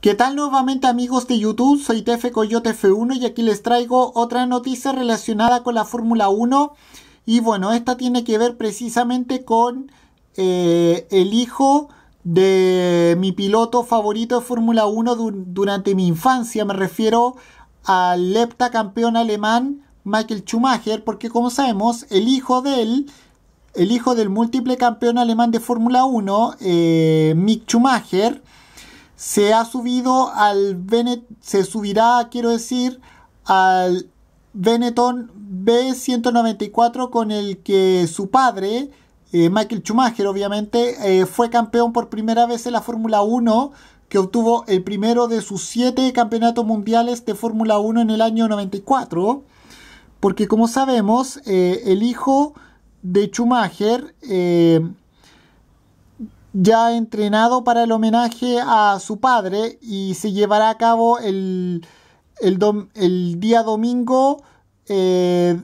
¿Qué tal nuevamente amigos de YouTube? Soy TF Coyote F1 y aquí les traigo otra noticia relacionada con la Fórmula 1 y bueno, esta tiene que ver precisamente con eh, el hijo de mi piloto favorito de Fórmula 1 durante mi infancia, me refiero al campeón alemán Michael Schumacher, porque como sabemos, el hijo de él, el hijo del múltiple campeón alemán de Fórmula 1, eh, Mick Schumacher, se ha subido al Benet se subirá, quiero decir, al Benetton B194 con el que su padre, eh, Michael Schumacher obviamente, eh, fue campeón por primera vez en la Fórmula 1, que obtuvo el primero de sus siete campeonatos mundiales de Fórmula 1 en el año 94, porque como sabemos, eh, el hijo de Schumacher ya entrenado para el homenaje a su padre y se llevará a cabo el, día domingo eh,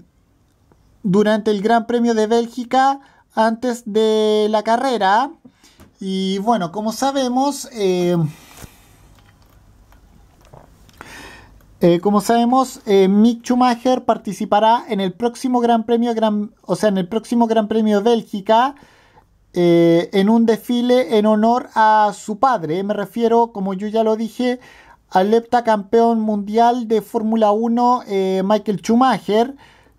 durante el Gran Premio de Bélgica antes de la carrera. Y bueno, como sabemos, eh, eh, como sabemos, Mick Schumacher participará en el próximo Gran Premio, o sea, en el próximo Gran Premio de Bélgica eh, en un desfile en honor a su padre. Me refiero, como yo ya lo dije, al campeón mundial de Fórmula 1 eh, Michael Schumacher.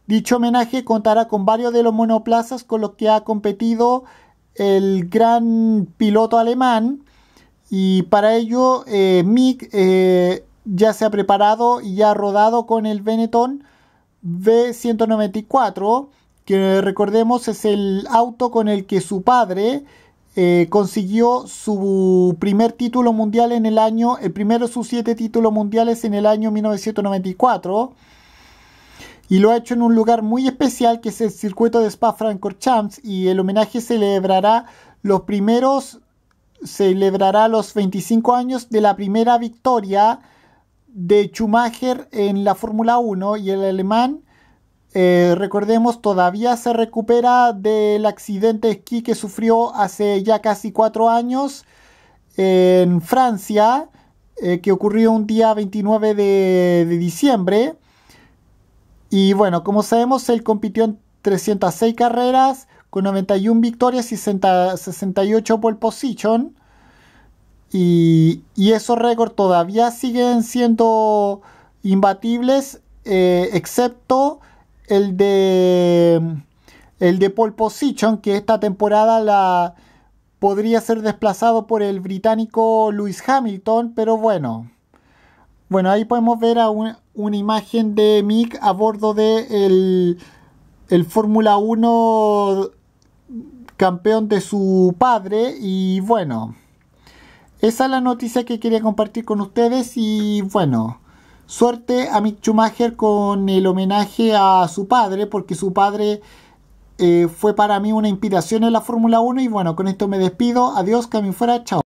Dicho homenaje contará con varios de los monoplazas con los que ha competido el gran piloto alemán y para ello eh, Mick ya se ha preparado y ha rodado con el Benetton v 194 que recordemos es el auto con el que su padre eh, consiguió su primer título mundial en el año, el primero de sus siete títulos mundiales en el año 1994. Y lo ha hecho en un lugar muy especial que es el circuito de Spa-Francorchamps y el homenaje celebrará los primeros, celebrará los 25 años de la primera victoria de Schumacher en la Fórmula 1 y el alemán eh, recordemos, todavía se recupera del accidente de esquí que sufrió hace ya casi cuatro años en Francia, eh, que ocurrió un día 29 de, diciembre. Y bueno, como sabemos, él compitió en 306 carreras, con 91 victorias y 68 pole position. Y, y esos récords todavía siguen siendo imbatibles, eh, excepto el de el de position, que esta temporada la podría ser desplazado por el británico Lewis Hamilton, pero bueno. Bueno, ahí podemos ver a una imagen de Mick a bordo de el, el Fórmula 1 campeón de su padre y bueno. Esa es la noticia que quería compartir con ustedes y bueno. Suerte a Mick Schumacher con el homenaje a su padre, porque su padre eh, fue para mí una inspiración en la Fórmula 1. Y bueno, con esto me despido. Adiós, que fuera. Chao.